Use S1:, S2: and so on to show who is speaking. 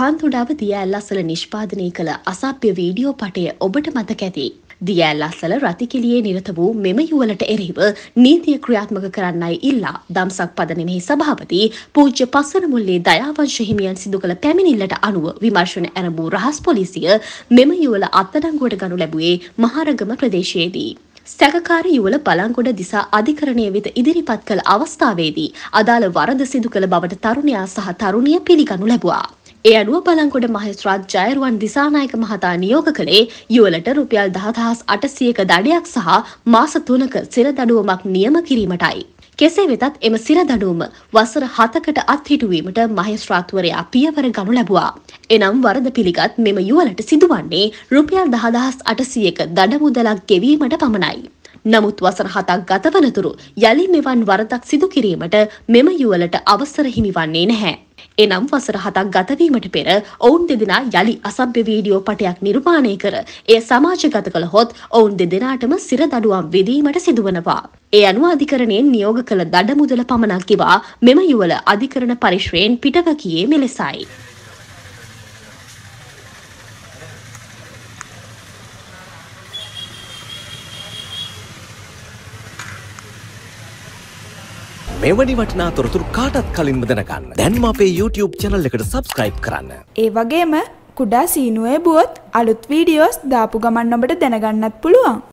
S1: පහන්තුඩාව දියඇල් අසල නිෂ්පාදනය කළ අසභ්‍ය වීඩියෝ පටය ඔබට මතක ඇති. දියඇල් අසල රතිකිලියේ නිරත වූ මෙම යුවලට එරහිව නීතිය ක්‍රියාත්මක කරන්නයි ඉල්ලා දම්සක් පදනෙහි සභාපති පූජ්‍ය පස්සන මුල්ලේ දයාවංශ හිමියන් සිදු කළ පැමිණිල්ලට අනුව විමර්ශන ඇරඹූ රහස් පොලිසිය මෙම යුවල අත්අඩංගුවට ගනු ලැබුවේ මහරගම ප්‍රදේශයේදී. සැකකාර යුවල බලංගොඩ දිසා අධිකරණය වෙත ඉදිරිපත් කළ අවස්ථාවේදී අදාළ වරද සිදු කළ බවට තරුණයා සහ තරුණිය පිළිගනු ලැබුවා. ඒ අනුව පලංකොඩ මහිස්ත්‍රාත් ජයරුවන් දිසානායක මහතා නියෝග කළේ යුවලට රුපියල් දහදහස් අටසියක දඩයක් සහ මාස තුනක සිර දඩුවමක් නියම කිරීමටයි. කෙසේ වෙතත් එම සිර දඩුවම වසර හතකට අත්හිටුවීමට මහිස්ත්‍රාත්වරයා පියවර ගනු ලැබවා. එනම් වරද පිළිගත් මෙම යුවලට සිදුවන්නේ රුපියල් දහදහස් අටසියක දඩමුදලක් ගෙවීමට පමණයි. නමුත් වසර හතක් ගතවනතුරු යළි මෙවන් වරදක් සිදු කිරීමට මෙම යුවලට අවසර හිමිවන්නේ නැහැ. එනම් වසර හතක් ගතවීමට පෙර ඔවුන් දෙදෙනා යළි අසභ්‍ය වීඩියෝ පටයක් නිර්මාණය කර එය සමාජගත කළහොත් ඔවුන් දෙදෙනාටම සිරදඩුවම් විදීමට සිදුවනවා. ඒ අනුව අධිකරණයෙන් නියෝග කළ දඩමුදල පමණක් කිවා මෙම යුවල අධිකරණ පරිශ්‍රයෙන් පිටව කියේ මෙලෙසයි.
S2: මෙවැනි වටිනා තොරතුරු කාටත් කලින්ම දැනගන්න දැන්ම අපේ YouTube චැනල් එකට සබස්ක්‍රයිබ් කරන්න. ඒ වගේම කුඩා සීනුවේ බුවොත් අලුත් වීඩියෝස් දාපු ගමන් ඔබට දැනගන්නත් පුළුවන්.